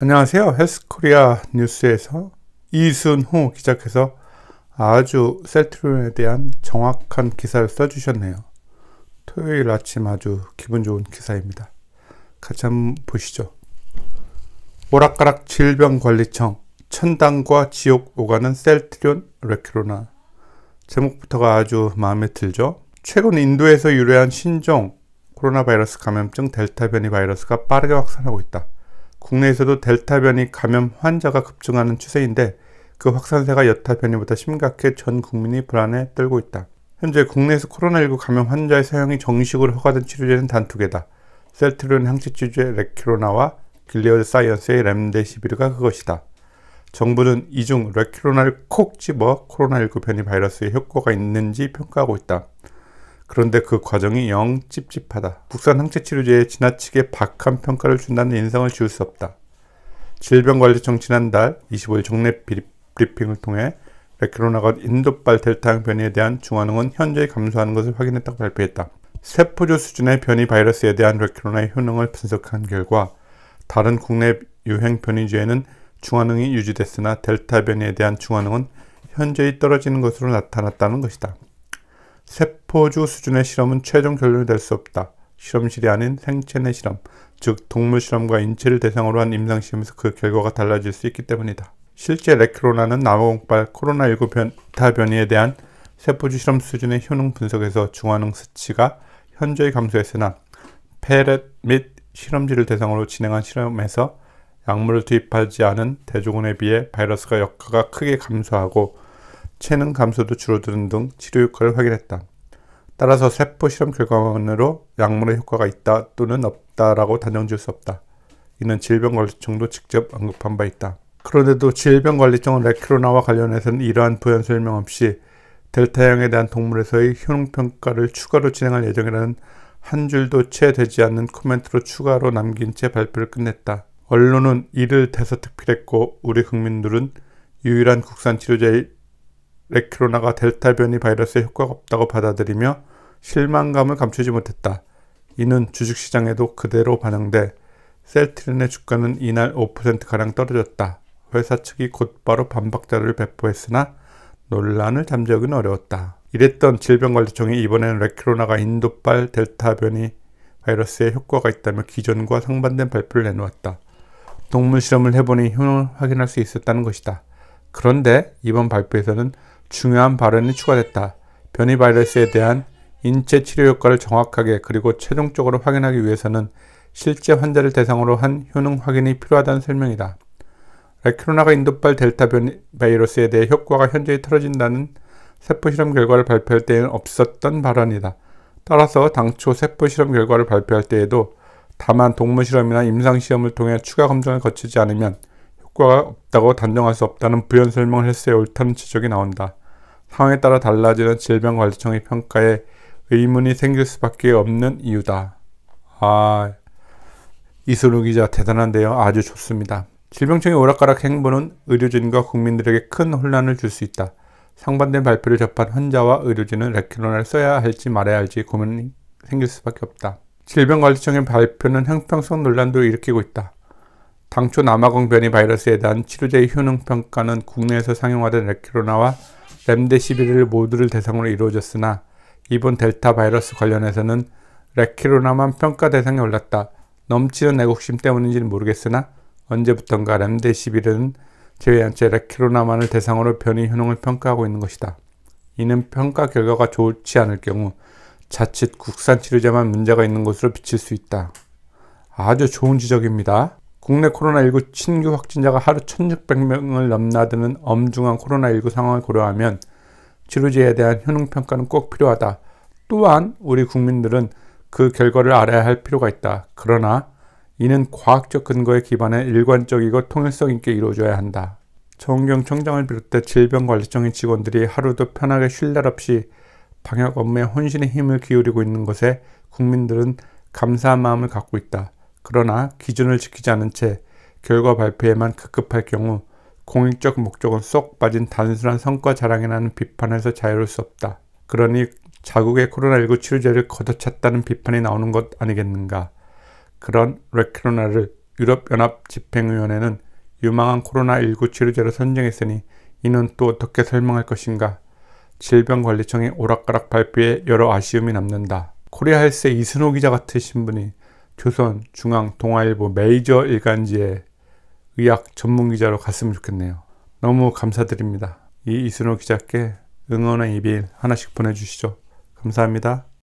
안녕하세요. 헬스코리아 뉴스에서 이순호 기자께서 아주 셀트리온에 대한 정확한 기사를 써주셨네요. 토요일 아침 아주 기분 좋은 기사입니다. 같이 한번 보시죠. 오락가락 질병관리청 천당과 지옥 오가는 셀트리온 레키로나 제목부터가 아주 마음에 들죠. 최근 인도에서 유래한 신종 코로나 바이러스 감염증 델타 변이 바이러스가 빠르게 확산하고 있다. 국내에서도 델타 변이 감염 환자가 급증하는 추세인데 그 확산세가 여타 변이보다 심각해 전 국민이 불안에 떨고 있다. 현재 국내에서 코로나19 감염 환자의 사용이 정식으로 허가된 치료제는 단 두 개다. 셀트리온 항체 치료제 레키로나와 길리어드 사이언스의 렘데시비르가 그것이다. 정부는 이중 레키로나를 콕 집어 코로나19 변이 바이러스의 효과가 있는지 평가하고 있다. 그런데 그 과정이 영 찝찝하다. 국산 항체 치료제에 지나치게 박한 평가를 준다는 인상을 지울 수 없다. 질병관리청 지난달 25일 정례 브리핑을 통해 레키로나가 인도발 델타형 변이에 대한 중화능은 현저히 감소하는 것을 확인했다고 발표했다. 세포조 수준의 변이 바이러스에 대한 레키로나의 효능을 분석한 결과 다른 국내 유행 변이주에는 중화능이 유지됐으나 델타 변이에 대한 중화능은 현저히 떨어지는 것으로 나타났다는 것이다. 세포주 수준의 실험은 최종 결론이 될 수 없다. 실험실이 아닌 생체 내 실험, 즉 동물 실험과 인체를 대상으로 한 임상 시험에서 그 결과가 달라질 수 있기 때문이다. 실제 레크로나는 남아공발 코로나19 변타 변이에 대한 세포주 실험 수준의 효능 분석에서 중화능 수치가 현저히 감소했으나 페렛 및 실험지를 대상으로 진행한 실험에서 약물을 투입하지 않은 대조군에 비해 바이러스가 역가가 크게 감소하고 체능 감소도 줄어드는 등 치료 효과를 확인했다. 따라서 세포 실험 결과만으로 약물의 효과가 있다 또는 없다라고 단정 지을 수 없다. 이는 질병관리청도 직접 언급한 바 있다. 그런데도 질병관리청은 레키로나와 관련해서는 이러한 부연 설명 없이 델타형에 대한 동물에서의 효능평가를 추가로 진행할 예정이라는 한 줄도 채 되지 않는 코멘트로 추가로 남긴 채 발표를 끝냈다. 언론은 이를 대서특필했고 우리 국민들은 유일한 국산 치료제의 레키로나가 델타 변이 바이러스에 효과가 없다고 받아들이며 실망감을 감추지 못했다. 이는 주식시장에도 그대로 반영돼 셀트린의 주가는 이날 5%가량 떨어졌다. 회사 측이 곧바로 반박자를 배포했으나 논란을 잠재우기는 어려웠다. 이랬던 질병관리청이 이번에는 레키로나가 인도발 델타 변이 바이러스에 효과가 있다며 기존과 상반된 발표를 내놓았다. 동물 실험을 해보니 효능을 확인할 수 있었다는 것이다. 그런데 이번 발표에서는 중요한 발언이 추가됐다. 변이 바이러스에 대한 인체 치료 효과를 정확하게 그리고 최종적으로 확인하기 위해서는 실제 환자를 대상으로 한 효능 확인이 필요하다는 설명이다. 레키로나가 인도발 델타 변이 바이러스에 대해 효과가 현저히 떨어진다는 세포 실험 결과를 발표할 때에는 없었던 발언이다. 따라서 당초 세포 실험 결과를 발표할 때에도 다만 동물 실험이나 임상 시험을 통해 추가 검증을 거치지 않으면 효과가 없다고 단정할 수 없다는 부연 설명을 했어야 옳다는 지적이 나온다. 상황에 따라 달라지는 질병관리청의 평가에 의문이 생길 수밖에 없는 이유다. 아, 이순우 기자 대단한데요. 아주 좋습니다. 질병청의 오락가락 행보는 의료진과 국민들에게 큰 혼란을 줄 수 있다. 상반된 발표를 접한 환자와 의료진은 레키론을 써야 할지 말아야 할지 고민이 생길 수밖에 없다. 질병관리청의 발표는 형평성 논란도 일으키고 있다. 당초 남아공변이 바이러스에 대한 치료제의 효능평가는 국내에서 상용화된 레키로나와 렘데시비르를 모두를 대상으로 이루어졌으나 이번 델타 바이러스 관련해서는 레키로나만 평가 대상에 올랐다. 넘치는 애국심 때문인지는 모르겠으나 언제부턴가 렘데시비르는 제외한 채 레키로나만을 대상으로 변이 효능을 평가하고 있는 것이다. 이는 평가 결과가 좋지 않을 경우 자칫 국산 치료제만 문제가 있는 것으로 비칠 수 있다. 아주 좋은 지적입니다. 국내 코로나19 신규 확진자가 하루 1,600명을 넘나드는 엄중한 코로나19 상황을 고려하면 치료제에 대한 효능평가는 꼭 필요하다. 또한 우리 국민들은 그 결과를 알아야 할 필요가 있다. 그러나 이는 과학적 근거에 기반해 일관적이고 통일성 있게 이루어져야 한다. 정경 청장을 비롯해 질병관리청의 직원들이 하루도 편하게 쉴 날 없이 방역 업무에 혼신의 힘을 기울이고 있는 것에 국민들은 감사한 마음을 갖고 있다. 그러나 기준을 지키지 않은 채 결과 발표에만 급급할 경우 공익적 목적은 쏙 빠진 단순한 성과 자랑이라는 비판에서 자유로울 수 없다. 그러니 자국의 코로나19 치료제를 걷어찼다는 비판이 나오는 것 아니겠는가. 그런 레크로나를 유럽연합 집행위원회는 유망한 코로나19 치료제로 선정했으니 이는 또 어떻게 설명할 것인가. 질병관리청의 오락가락 발표에 여러 아쉬움이 남는다. 코리아 헬스의 이순호 기자 같으신 분이 조선, 중앙, 동아일보 메이저 일간지에 의학 전문 기자로 갔으면 좋겠네요. 너무 감사드립니다. 이 이순호 기자께 응원의 이빌 하나씩 보내주시죠. 감사합니다.